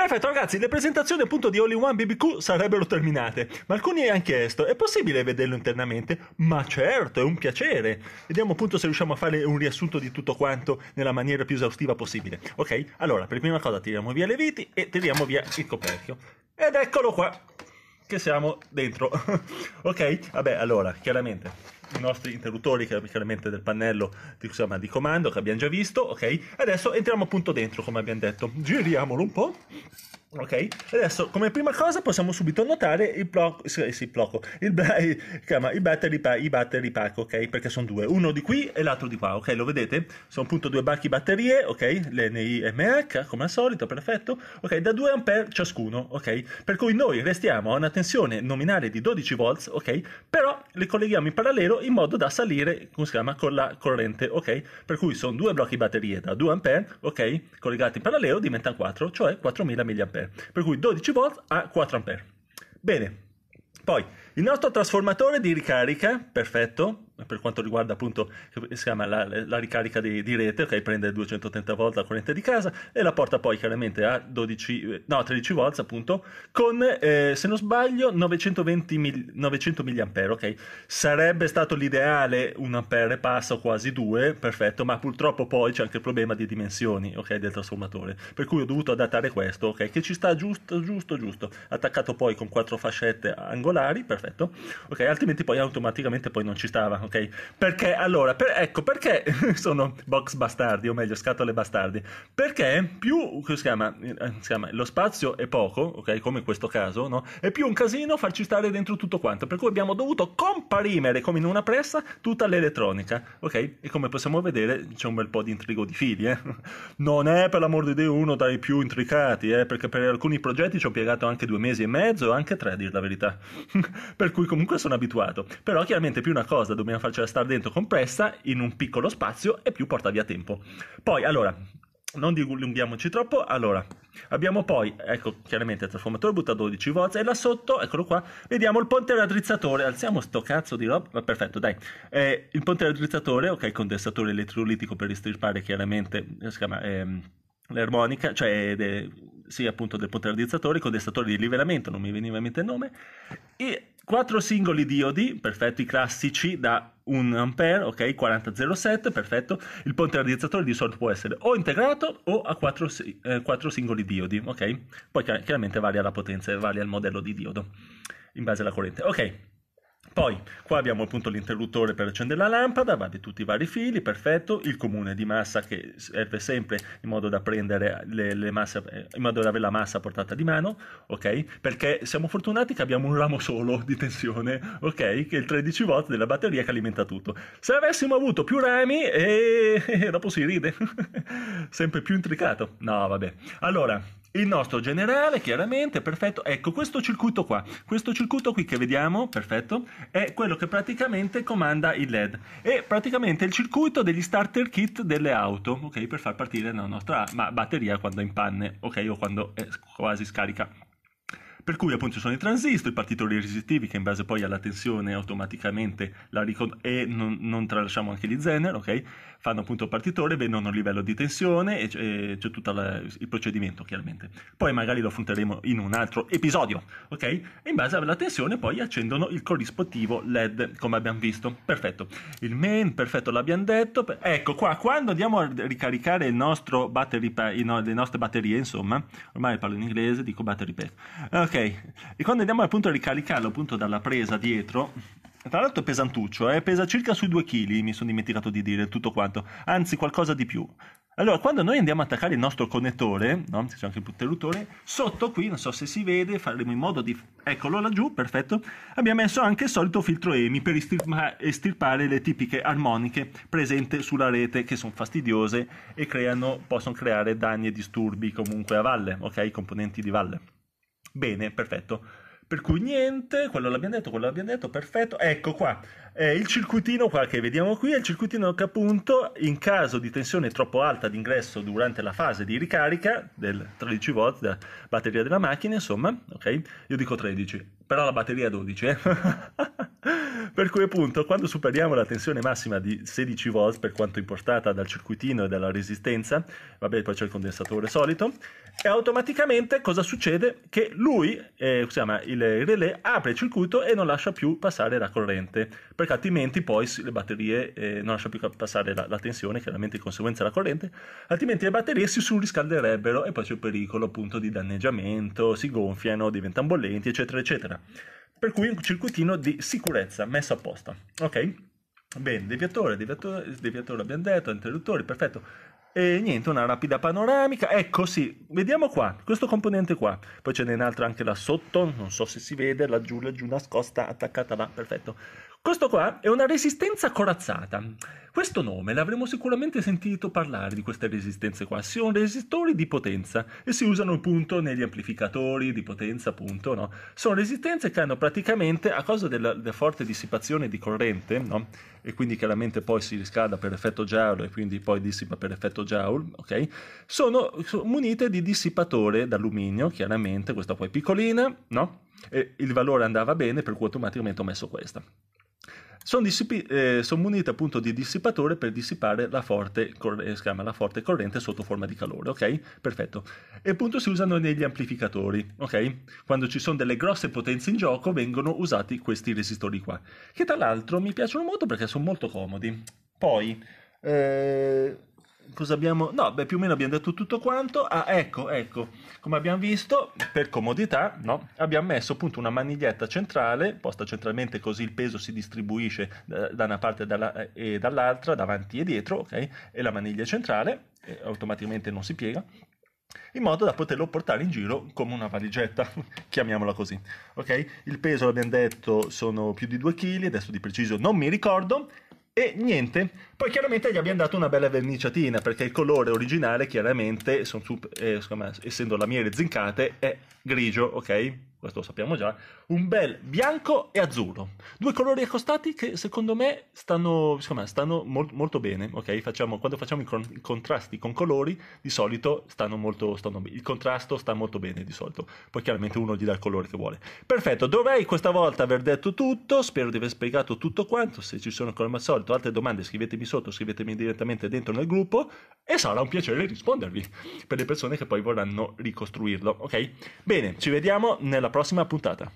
Perfetto ragazzi, le presentazioni appunto di All in One BBQ sarebbero terminate, ma alcuni hanno chiesto, è possibile vederlo internamente? Ma certo, è un piacere. Vediamo appunto se riusciamo a fare un riassunto di tutto quanto nella maniera più esaustiva possibile. Ok, allora per prima cosa tiriamo via le viti e tiriamo via il coperchio. Ed eccolo qua che siamo dentro. ok? Vabbè, allora, chiaramente i nostri interruttori chiaramente del pannello insomma, di comando che abbiamo già visto, ok? Adesso entriamo appunto dentro, come abbiamo detto. Giriamolo un po'. Ok, adesso come prima cosa possiamo subito notare il blocco, sì, sì, blocco, il, chiama, i, battery pack, i battery pack, ok? Perché sono due, uno di qui e l'altro di qua, ok? Lo vedete? Sono appunto due banchi batterie, ok? L'NIMH, come al solito, perfetto, ok? Da 2 A ciascuno, ok? Per cui noi restiamo a una tensione nominale di 12 volts, ok? Però li colleghiamo in parallelo in modo da salire, come si chiama, con la corrente, ok? Per cui sono due blocchi batterie da 2 A, ok? Collegati in parallelo diventano 4, cioè 4000 mA per cui 12 V a 4 A. Bene, poi il nostro trasformatore di ricarica, perfetto, per quanto riguarda appunto chiama, la, la, ricarica di, di rete, okay, prende 230 volt la corrente di casa e la porta poi chiaramente a 12, no, 13 volts appunto, con eh, se non sbaglio 920 mil, 900 mAh, ok? Sarebbe stato l'ideale un ampere passo quasi 2, perfetto, ma purtroppo poi c'è anche il problema di dimensioni, ok, del trasformatore, per cui ho dovuto adattare questo, ok, che ci sta giusto, giusto, giusto, attaccato poi con quattro fascette angolari, perfetto, ok, altrimenti poi automaticamente poi non ci stava, ok? Perché allora, per, ecco, perché sono box bastardi, o meglio, scatole bastardi? Perché più si chiama, eh, si chiama, lo spazio è poco, ok? Come in questo caso, no? È più un casino farci stare dentro tutto quanto. Per cui abbiamo dovuto comparimere come in una pressa tutta l'elettronica, ok? E come possiamo vedere c'è un bel po' di intrigo di fili, eh? Non è per l'amor di Dio uno dai più intricati, eh? Perché per alcuni progetti ci ho piegato anche due mesi e mezzo, anche tre, a dire la verità. per cui comunque sono abituato. Però chiaramente più una cosa dobbiamo farcela star dentro compressa in un piccolo spazio e più porta via tempo. Poi, allora, non dilunghiamoci troppo, allora, abbiamo poi, ecco, chiaramente il trasformatore butta 12 volts e là sotto, eccolo qua, vediamo il ponte raddrizzatore, alziamo sto cazzo di roba, perfetto, dai, eh, il ponte raddrizzatore, ok, condensatore elettrolitico per ristirpare chiaramente, eh, si chiama... Ehm, l'armonica, cioè de, sì, appunto del potenzatore, condensatore di livellamento, non mi veniva in mente il nome, e 4 singoli diodi, perfetto, i classici da 1 ampere, ok, 4007, perfetto. Il ponte radializzatore di solito può essere o integrato o a 4, eh, 4 singoli diodi, ok? Poi chiaramente varia la potenza e varia il modello di diodo in base alla corrente. Ok. Poi qua abbiamo appunto l'interruttore per accendere la lampada, va di tutti i vari fili, perfetto, il comune di massa che serve sempre in modo da prendere le, le masse, in modo da avere la massa a portata di mano, ok? Perché siamo fortunati che abbiamo un ramo solo di tensione, ok? Che è il 13 volt della batteria che alimenta tutto. Se avessimo avuto più rami, e eh, dopo si ride, sempre più intricato. No, vabbè. Allora, il nostro generale chiaramente perfetto ecco questo circuito qua questo circuito qui che vediamo perfetto è quello che praticamente comanda il led è praticamente il circuito degli starter kit delle auto ok per far partire la nostra batteria quando è in panne ok o quando è quasi scarica per cui appunto ci sono i transistor, i partitori resistivi che in base poi alla tensione automaticamente la ricon- e non, non, tralasciamo anche gli zener, ok? Fanno appunto il partitore, vedono il livello di tensione e, c- e c'è tutto la- il procedimento chiaramente. Poi magari lo affronteremo in un altro episodio, ok? E in base alla tensione poi accendono il corrispettivo LED come abbiamo visto. Perfetto. Il main, perfetto, l'abbiamo detto. Ecco qua, quando andiamo a ricaricare il nostro battery pack, no, le nostre batterie, insomma, ormai parlo in inglese, dico battery pack. Uh, ok. E quando andiamo appunto a ricaricarlo appunto dalla presa dietro, tra l'altro è pesantuccio, eh? pesa circa sui 2 kg, mi sono dimenticato di dire tutto quanto, anzi qualcosa di più. Allora, quando noi andiamo ad attaccare il nostro connettore, no? c'è anche il tenutore, sotto qui, non so se si vede, faremo in modo di... Eccolo laggiù, perfetto. Abbiamo messo anche il solito filtro EMI per estirpare le tipiche armoniche presenti sulla rete che sono fastidiose e creano, possono creare danni e disturbi comunque a valle, ok? Componenti di valle. Bene, perfetto. Per cui niente, quello l'abbiamo detto, quello l'abbiamo detto, perfetto. Ecco qua, eh, il circuitino qua che vediamo qui è il circuitino che appunto in caso di tensione troppo alta d'ingresso durante la fase di ricarica del 13 V della batteria della macchina, insomma, ok? Io dico 13, però la batteria è 12, eh? per cui appunto quando superiamo la tensione massima di 16 V per quanto importata dal circuitino e dalla resistenza, vabbè poi c'è il condensatore solito, e automaticamente cosa succede? Che lui, eh, chiama, il relè, apre il circuito e non lascia più passare la corrente, perché altrimenti poi le batterie eh, non lasciano più passare la, la tensione, chiaramente in conseguenza la corrente, altrimenti le batterie si surriscalderebbero e poi c'è il pericolo appunto di danneggiamento, si gonfiano, diventano bollenti, eccetera, eccetera per cui un circuitino di sicurezza messo a posto. Ok? Bene, deviatore, deviatore, deviatore abbiamo detto, interruttori, perfetto. E niente, una rapida panoramica. Ecco sì, vediamo qua, questo componente qua. Poi ce n'è un altro anche là sotto, non so se si vede, laggiù, laggiù nascosta, attaccata là, perfetto. Questo qua è una resistenza corazzata. Questo nome l'avremo sicuramente sentito parlare di queste resistenze qua. Sono resistori di potenza e si usano appunto negli amplificatori di potenza, appunto, no? Sono resistenze che hanno praticamente, a causa della, della forte dissipazione di corrente, no? E quindi chiaramente poi si riscalda per effetto Joule e quindi poi dissipa per effetto Joule, ok? Sono, sono munite di dissipatore d'alluminio, chiaramente, questa poi è piccolina, no? E il valore andava bene, per cui automaticamente ho messo questa sono, dissipi- eh, sono munite appunto di dissipatore per dissipare la forte, cor- eh, chiama, la forte, corrente sotto forma di calore, ok? Perfetto. E appunto si usano negli amplificatori, ok? Quando ci sono delle grosse potenze in gioco vengono usati questi resistori qua, che tra l'altro mi piacciono molto perché sono molto comodi. Poi... Eh cosa abbiamo... No, beh, più o meno abbiamo detto tutto quanto. Ah, ecco, ecco, come abbiamo visto, per comodità, no, abbiamo messo appunto una maniglietta centrale, posta centralmente così il peso si distribuisce eh, da una parte eh, e dall'altra, davanti e dietro, ok? E la maniglia centrale eh, automaticamente non si piega in modo da poterlo portare in giro come una valigetta, chiamiamola così. Ok? Il peso, l'abbiamo detto, sono più di 2 kg, adesso di preciso non mi ricordo, e niente, poi chiaramente gli abbiamo dato una bella verniciatina perché il colore originale chiaramente, sono, eh, me, essendo lamiere zincate, è grigio, ok? questo lo sappiamo già, un bel bianco e azzurro. Due colori accostati che secondo me stanno, secondo me, stanno molt, molto bene, ok? Facciamo, quando facciamo i, con, i, contrasti con colori, di solito stanno molto, stanno, il contrasto sta molto bene di solito, poi chiaramente uno gli dà il colore che vuole. Perfetto, dovrei questa volta aver detto tutto, spero di aver spiegato tutto quanto, se ci sono come al solito altre domande scrivetemi sotto, scrivetemi direttamente dentro nel gruppo e sarà un piacere rispondervi per le persone che poi vorranno ricostruirlo, ok? Bene, ci vediamo nella próxima puntata